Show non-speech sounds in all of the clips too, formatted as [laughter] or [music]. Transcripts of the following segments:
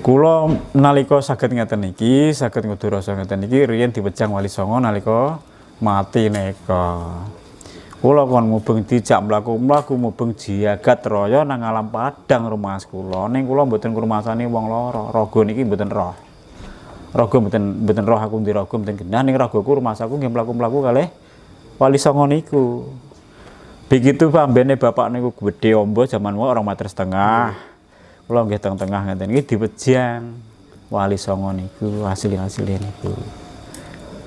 Kula nalika sakit ngeten niki, sakit ngudu rasa ngeten niki riyen diwejang Wali Songo nalika mati nika. Kula kon mubeng dijak mlaku-mlaku mubeng jiagat raya nang alam Padang neng kulo Ning kula rumah sani wong lo Raga niki buatin roh. Raga buatin buatin roh aku ndi raga mboten genah ning ragaku rumasaku ngem mlaku-mlaku kali Wali Songo niku. Begitu pambene bapak niku gede amba zaman wae orang Mater setengah kula nggih tengah tengah ngeten iki dipejang wali songo niku hasil-hasil niku.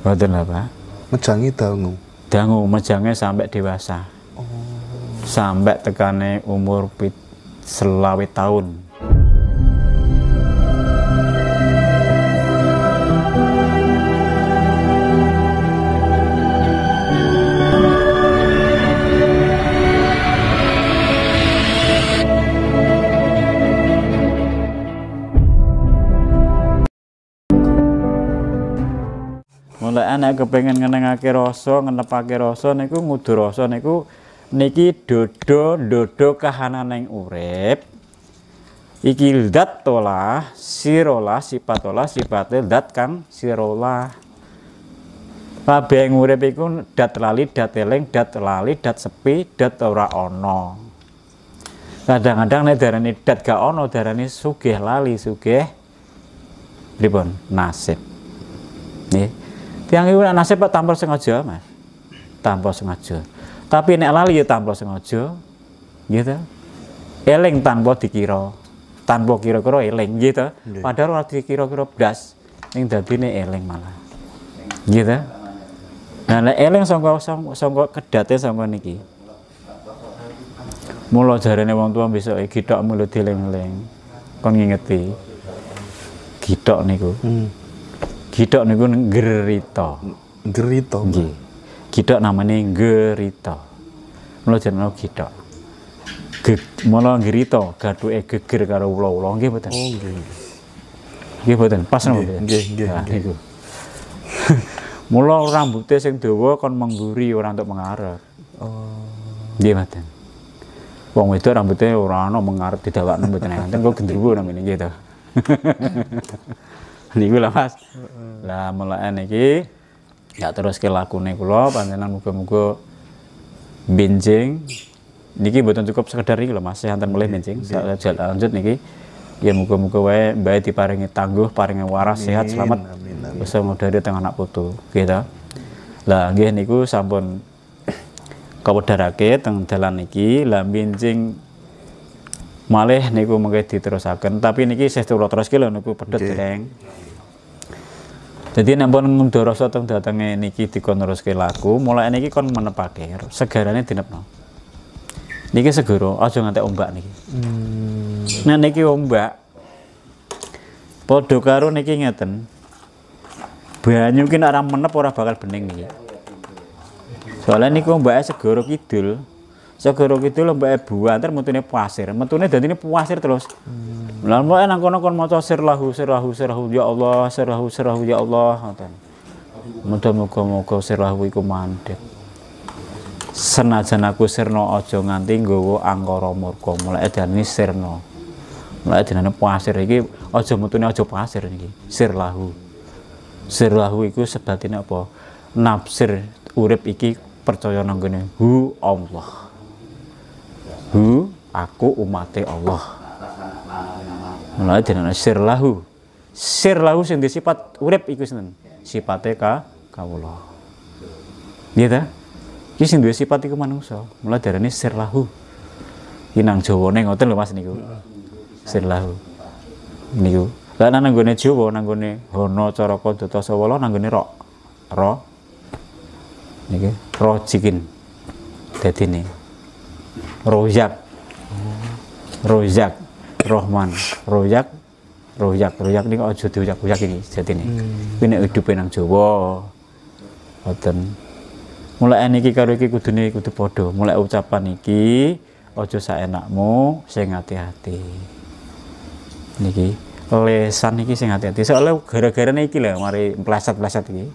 Mboten apa? Mejangi dangu. Dangu mejange sampai dewasa. Oh. Sampai tekane umur pit, selawe tahun. nek nek kepengen ngenengake rasa, ngenepake rasa niku ngudu rasa niku niki dodo dodo kahanane urip. Iki dat tolah, sirolah, sipatolah, sifat dat kan sirolah. Kabeh urip iku dat lali, dat eling, dat lali, dat sepi, dat ora ono, Kadang-kadang nek darani dat gak ana, darani sugih lali, sugih pripun nasib. Tiang itu nasib tanpa sengaja, Mas. Tanpa sengaja. Tapi nek lali ya tanpa sengaja. Gitu. Eling tanpa dikira. Tanpa kira-kira eling gitu. Padahal ora dikira-kira blas. Ning dadine eling malah. Gitu. Nah, nek eling songko sangka kedate songko niki. Mula nih wong tua bisa, gitok mulut dileng-leng. Kon ngingeti. Gitok niku. Hmm. Gidok niku gerita. Gerita. Nggih. Gidok namanya gerita. Mula jenenge gidok. Ge, mula gerita gaduke geger karo ula-ula nggih mboten. Oh nggih. Nggih mboten, pas napa mboten? Nggih, nggih. Nah, niku. [laughs] mula rambutnya sing dawa kon mengguri orang untuk mengarep. Oh. Nggih mboten. Wong itu rambutnya ora ana mengarep didawakno mboten enten kok gendruwo namanya nggih to. [laughs] niku lah Mas. Lah mulai niki ya terus ke lakune kula panjenengan muga-muga binjing, niki mboten cukup sekedar iki lho Mas, santen mulih benjing. Saya lanjut niki ya muga-muga wae mbae diparingi tangguh, paringi waras, sehat, selamat. Amin. Amin. Bisa dari tengah anak putu, gitu. Lah nggih niku sampun [clears throat] kawedharake teng jalan niki, lah binjing malih niku mengke diterusaken tapi niki saya kula terus lho niku pedet okay. dereng jadi nampun ndoroso teng datangnya niki dikon teruske laku mulai niki kon menepake segarane dinepno niki segoro aja nganti ombak niki hmm. nah niki ombak padha karo niki ngeten banyu ki nek menep ora bakal bening niki soalnya niku ombaknya segoro kidul segera gitu mbak ebu antar metune pasir metune dadi ini pasir terus hmm. lan mbok nang kono kon maca sirlahu sirlahu sirlahu ya Allah sirlahu sirlahu ya Allah mudah muga moga sirlahu iku mandek senajan aku sirno ojo nganti nggawa anggoro murka mulai dani sirno mulai dene pasir lagi, ojo metune ojo pasir iki sirlahu sirlahu iku sebatine apa nafsir urip iki percaya nang hu Allah aku umate Allah mulai dengan sir lahu sir lahu sing sifat urip iku sinten sifate ka kawula iya ta iki sing duwe sifat iku manungsa mulai darane sir lahu iki nang jawane ngoten lho Mas niku sir lahu niku lah nang nggone Jawa nang nggone hono cara kodhata sawala nang nggone ro ro niki rojikin dadi niku Rojak, Rozak. Rohman. rojak, rojak, Rozak ini kok ojo rojak rojak ini jadi ini. Hmm. Ini hidupnya yang Jawa. oten. Mulai niki karo iki niki kudu padha. Mulai ucapan iki ojo saenakmu sing hati-hati. Niki lesan iki sing hati-hati. Soale gara-gara niki lho mari pleset-pleset iki.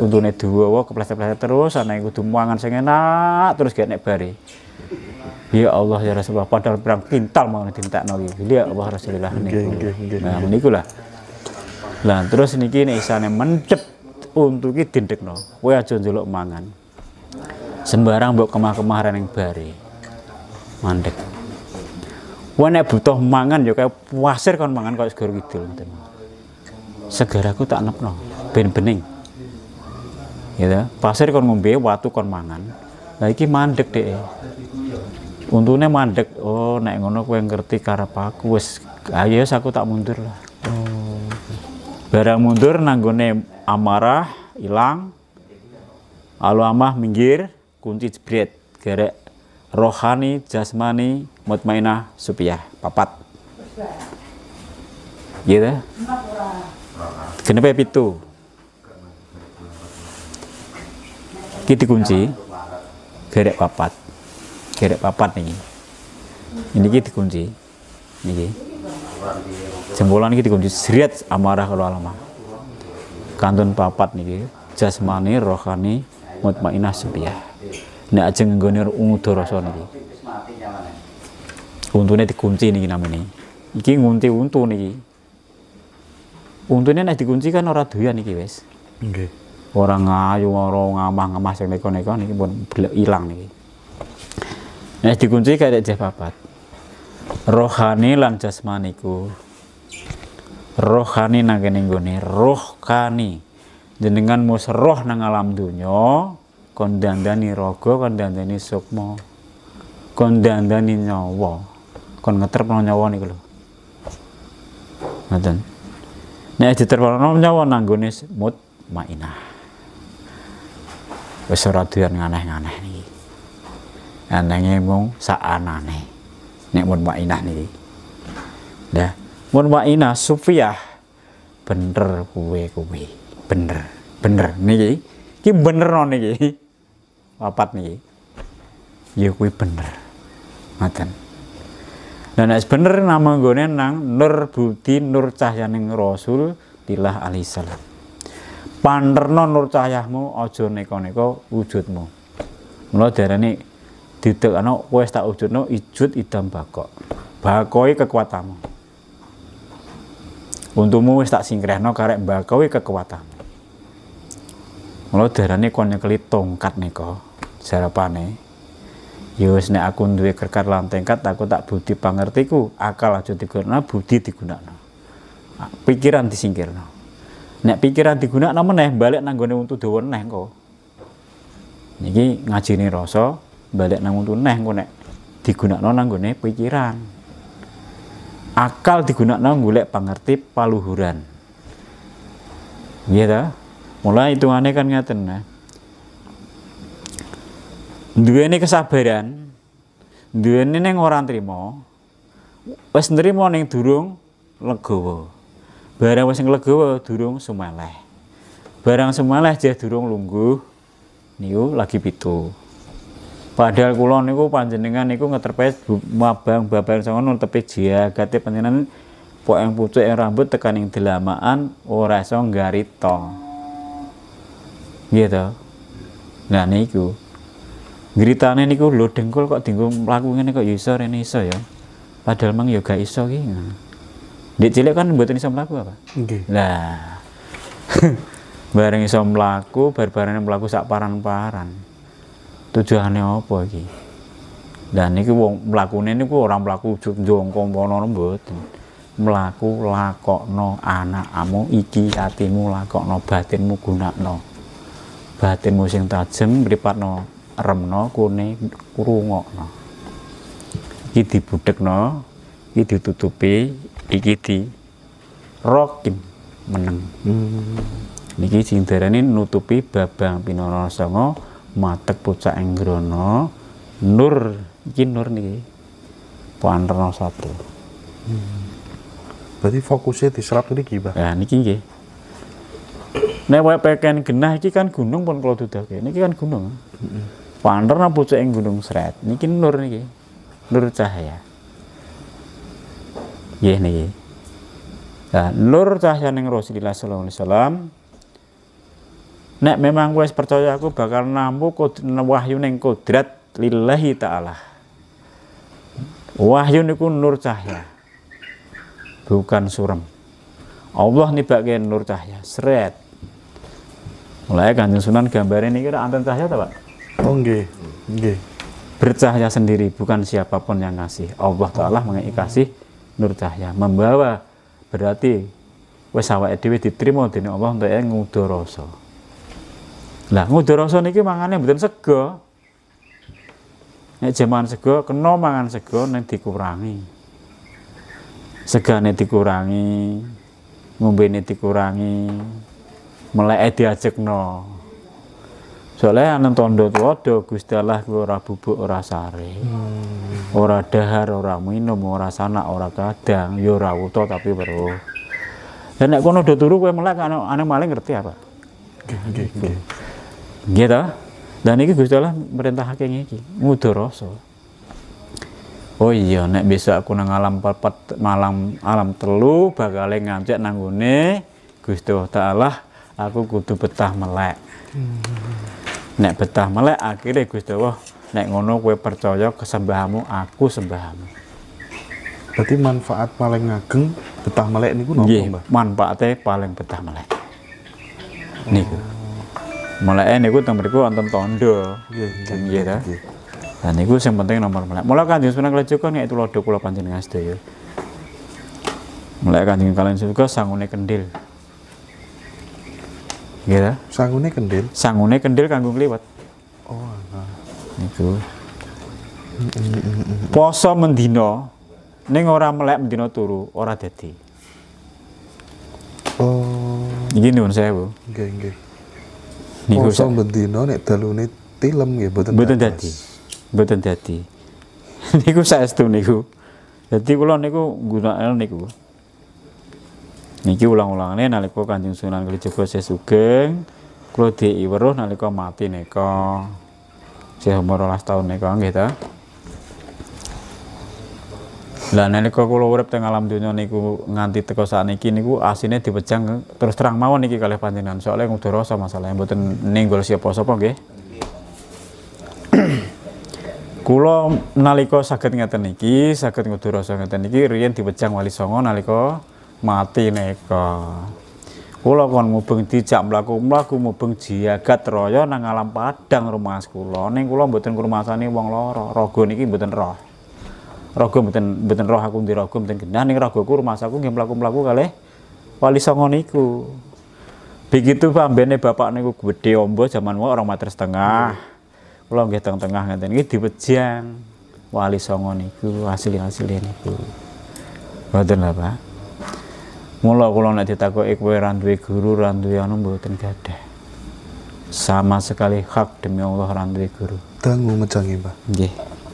Untune ke kepleset-pleset terus ana kudu mangan sing enak terus gak nek bare. Ya Allah ya Rasulullah padahal perang kintal mau dintakno nawi. Ya Allah Rasulullah ini, Nah niku lah. Lah terus niki nek isane mencep untuk iki dindekno. Kowe aja njaluk mangan. Sembarang mbok kemah-kemah ra ning bare. Mandek. Kowe nek butuh mangan juga ya kaya wasir kon mangan gitu segera kidul ngoten. tak nepno ben bening. Ya gitu. pasir kon ngombe, watu kon mangan. Lah iki mandek deh. Untungnya mandek oh nek ngono kue ngerti karena aku wis ayo ah, iya, aku tak mundur lah hmm. barang mundur nanggone amarah hilang alu amah minggir kunci jebret gerek rohani jasmani mutmainah supiah papat iya gitu kenapa itu kita kunci gerek papat gerak papat nih niki niki dikunci niki jempolan gitu dikunci seriat amarah kalau alamah kantun papat niki jasmani rohani mutmainah sepiah ini aja ngegonir ungu rasa niki untungnya dikunci niki namine iki ngunti untu nih untungnya nih dikunci kan orang doyan nih guys orang ora ngayu orang ngamah-ngamah yang neko-neko nih pun hilang nih eh dikunci kayak dia papat rohani lan jasmaniku rohani nang kene nggone rohani jenengan mus roh nang alam dunya kondandani dandani kondandani kon kondandani sukma kon dandani nyawa kon ngeterpno nyawa niku lho ngoten nek nang nyawa nang gone mainah. wis ora duyan nganeh-nganeh nanging mung saanane nek mutmainah Dah. Mun mutmainah sufiah bener kue kue, bener bener nih, ki bener no nih, [laughs] Wapat nih, ya kuwi bener makan. dan nah, bener nama gue nang Nur Budi Nur Cahyaning Rasul Tilah Alaihissalam Panderno Nur Cahyamu, ojo neko-neko wujudmu mula nih didelokno kowe tak wujudno ijud idam bakok bakoi kekuatanmu untumu wis tak singkrehno karek bakoi kekuatanmu mula darane kon nyekeli tongkat nika jarapane ya wis nek aku duwe kerkat lan tingkat aku tak budi pangertiku akal aja digunakno budi digunakno nah, pikiran disingkirno nek pikiran digunakno meneh balik nang gone untu dawa neh kok niki ngajine rasa balik nang tuneh engko nek digunakno nang gone pikiran. Akal digunakno gulek pangerti paluhuran. Iya mulai itu aneh kan ngaten nah. ini kesabaran, ini neng orang terima wis nrimo neng durung legowo. Barang wis legowo durung semaleh Barang semaleh jah durung lungguh niu lagi pitu. Padahal kulon niku panjenengan niku ngeterpes mabang babar sangono tepi jagate panjenengan poeng pucuk yang rambut tekaning delamaan ora iso garito Gitu. Nah niku. Gritane niku lo dengkul kok dienggo mlaku ngene kok ya iso rene iso ya. Padahal mang yoga ya iso ki. di cilik kan mboten iso mlaku apa? Nggih. Lah. [laughs] bareng iso mlaku, bar barannya mlaku sak paran-paran tujuannya apa iki dan iki wong mlakune niku ora mlaku jongko kono lakok no anak amu iki lakok no batinmu no batinmu sing tajem rem no kune krungokno iki no iki ditutupi iki di rokin meneng hmm. niki sing ini nutupi babang pinara sanga matek pucak Enggrono nur iki nur niki Rono satu hmm. berarti fokusnya diserap ini gimana? ya ini nggih nek wae peken genah iki kan gunung pun kalau dudake niki kan gunung Puan Rono pucak ing gunung Ini niki nur nih, nur cahaya nggih niki Nah, nur cahaya Neng Rasulullah sallallahu alaihi wasallam nek memang wes percaya aku bakal nampu wahyu neng kodrat lillahi taala wahyu niku nur cahya bukan suram. Allah bagian nur cahya seret mulai kanjeng sunan gambar ini kira anten cahya tak pak oh nggih nggih bercahaya sendiri bukan siapapun yang ngasih Allah taala mengikasi kasih nur cahya membawa berarti wes awake dhewe diterima dini Allah untuk yang rasa lah ngudoroso niki mangane mboten sego. Nek jaman sego kena mangan sego nek dikurangi. Segane dikurangi, ngombene dikurangi, meleke diajekno. Soalnya anak tondo tuwa do Gusti Allah ora bubuk ora sare. Hmm. Ora dahar, ora minum, ora sana ora kadang, ya ora wuto tapi baru. Dan aku kono do turu kowe melek ana maling ngerti apa? gitu dan ini Gusti Allah merintahake ini ngudur rasa oh iya nek bisa aku nang alam papat malam alam telu bakal ngamcek nang ngene Gusti Allah Ta'ala aku kudu betah melek nek betah melek akhirnya Gusti Allah nek ngono kue percaya kesembahamu aku sembahmu berarti manfaat paling ngageng betah melek niku nopo mbah manfaatnya paling betah melek niku mulai niku teng mriku wonten tondo nggih iya, iya, iya, ta dan gue yang penting nomor melek mula kanjeng sunan kalijaga nek tulodo kula panjenengan sedaya mulai kanjeng kalian juga sangune kendil nggih ta sangune kendil sangune kendil kanggo ngliwet oh nah. niku poso mendino ning orang melek mendino turu orang dadi oh Gini nuwun sewu nggih nggih niku poso bendina nek dalune tilem nggih boten boten dadi boten dadi [laughs] niku saestu niku dadi kula niku nggunakno niku niki ulang-ulangane nalika Kanjeng Sunan Kalijaga sesugeng kula diiweruh nalika mati nika Saya umur 12 tahun nika nggih ta lah nalika kula urip teng alam donya niku nganti teko sakniki niku asine dipejang terus terang mawon niki kalih panjenengan. Soale kudu rasa masalahe mboten ninggol siapa sapa nggih. [clears throat] kula nalika saged ngeten niki, saged kudu rasa ngeten niki riyen dipejang wali songo nalika mati neka. Kula kon mubeng dijak mlaku-mlaku mubeng jiagat raya nang alam padang rumah kula. Ning kula mboten krumasani wong lara. Raga niki mboten roh rogo mboten mboten roh aku ndi rogo mboten genah ning rumah rumasaku nggih mlaku-mlaku kalih wali songo niku. Begitu pambene bapak niku gede ombo zaman wae orang mater setengah. Kula nggih teng-tengah ngeten iki diwejang wali songo niku hasil-hasilnya niku. Mboten pak Mula kula nek ditakoki kowe ra duwe guru, ra duwe anu mboten gadah. Sama sekali hak demi Allah ra duwe guru. tanggung mejangi, Pak. Nggih.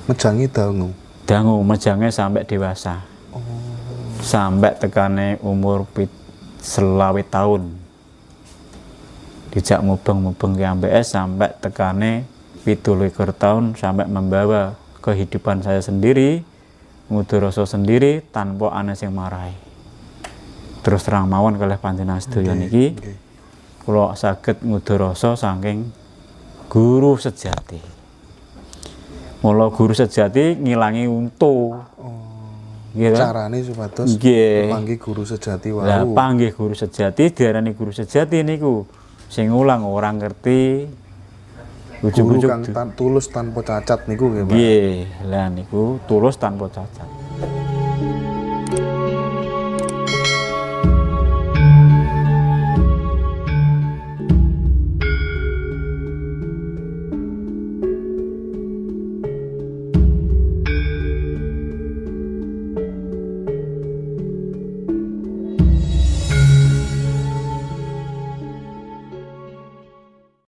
Mejangi dangu dangu mejangnya sampai dewasa oh. sampai tekane umur selawit tahun dijak mubeng-mubeng ke MBS sampai tekane pitulikur tahun sampai membawa kehidupan saya sendiri nguduroso sendiri tanpa aneh yang marai. terus terang mawon kalih panjenengan sedaya niki okay. sakit saged saking guru sejati Mula guru sejati ngilangi untu. Oh. Gitu. Carane supados yeah. panggih guru sejati wau. Lah panggih guru sejati diarani guru sejati niku. Sing ulang orang ngerti ujung ujug tulus tanpa cacat niku nggih, Pak. Nggih, lah niku tulus tanpa cacat.